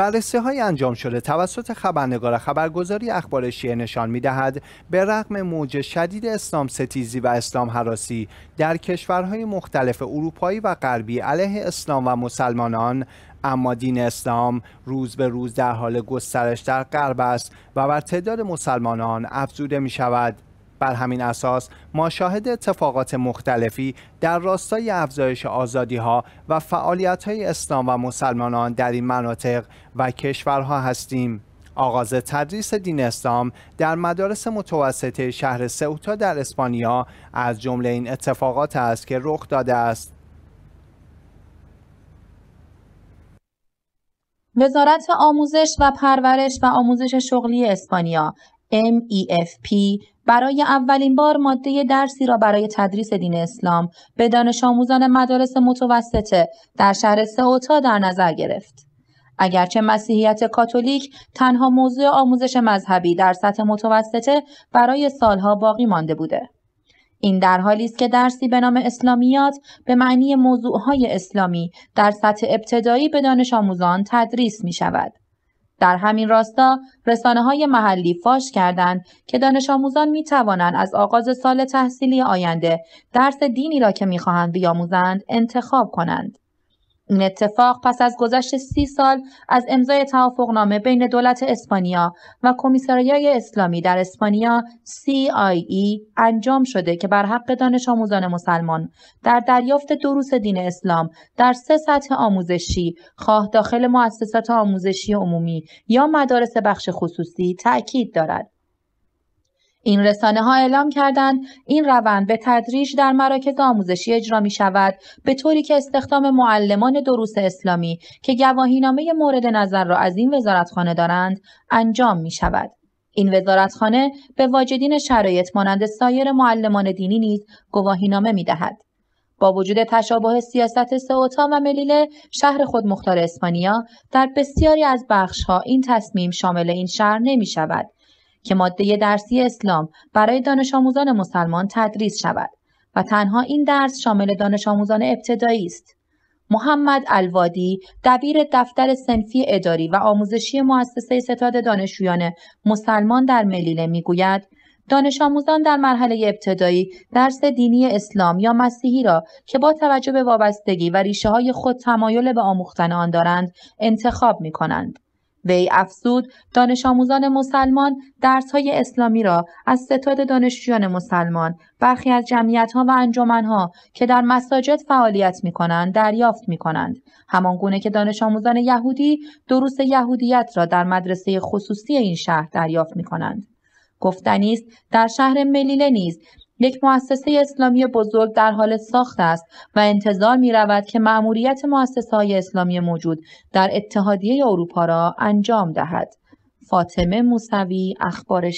بررسی های انجام شده توسط خبرنگار خبرگزاری اخبار شیعه نشان می دهد به رغم موج شدید اسلام ستیزی و اسلام حراسی در کشورهای مختلف اروپایی و غربی علیه اسلام و مسلمانان اما دین اسلام روز به روز در حال گسترش در غرب است و بر تعداد مسلمانان افزوده می شود بر همین اساس ما شاهد اتفاقات مختلفی در راستای افزایش آزادی ها و فعالیت های اسلام و مسلمانان در این مناطق و کشورها هستیم. آغاز تدریس دین اسلام در مدارس متوسطه شهر سئوتا در اسپانیا از جمله این اتفاقات است که رخ داده است. وزارت آموزش و پرورش و آموزش شغلی اسپانیا MEFP برای اولین بار ماده درسی را برای تدریس دین اسلام به دانش آموزان مدارس متوسطه در شهر سئوتا در نظر گرفت. اگرچه مسیحیت کاتولیک تنها موضوع آموزش مذهبی در سطح متوسطه برای سالها باقی مانده بوده. این در حالی است که درسی به نام اسلامیات به معنی موضوعهای اسلامی در سطح ابتدایی به دانش آموزان تدریس می شود. در همین راستا رسانه های محلی فاش کردند که دانش آموزان می توانند از آغاز سال تحصیلی آینده درس دینی را که می خواهند بیاموزند انتخاب کنند. این اتفاق پس از گذشت سی سال از امضای توافقنامه بین دولت اسپانیا و کمیساریای اسلامی در اسپانیا CIE انجام شده که بر حق دانش آموزان مسلمان در دریافت دروس دین اسلام در سه سطح آموزشی خواه داخل مؤسسات آموزشی عمومی یا مدارس بخش خصوصی تأکید دارد این رسانه ها اعلام کردند این روند به تدریج در مراکز آموزشی اجرا می شود به طوری که استخدام معلمان دروس اسلامی که گواهینامه مورد نظر را از این وزارتخانه دارند انجام می شود. این وزارتخانه به واجدین شرایط مانند سایر معلمان دینی نیز گواهینامه می دهد. با وجود تشابه سیاست سوتا و ملیله شهر خود مختار اسپانیا در بسیاری از بخش ها این تصمیم شامل این شهر نمی شود که ماده درسی اسلام برای دانش آموزان مسلمان تدریس شود و تنها این درس شامل دانش آموزان ابتدایی است. محمد الوادی دبیر دفتر سنفی اداری و آموزشی مؤسسه ستاد دانشجویان مسلمان در ملیله میگوید دانش آموزان در مرحله ابتدایی درس دینی اسلام یا مسیحی را که با توجه به وابستگی و ریشه های خود تمایل به آموختن آن دارند انتخاب می کنند. وی افزود دانش آموزان مسلمان درس های اسلامی را از ستاد دانشجویان مسلمان برخی از جمعیت ها و انجمن ها که در مساجد فعالیت می کنند دریافت می کنند همان گونه که دانش آموزان یهودی دروس یهودیت را در مدرسه خصوصی این شهر دریافت می کنند گفتنی است در شهر ملیله نیز یک مؤسسه اسلامی بزرگ در حال ساخت است و انتظار می رود که مأموریت مؤسسه های اسلامی موجود در اتحادیه اروپا را انجام دهد. فاطمه موسوی اخبار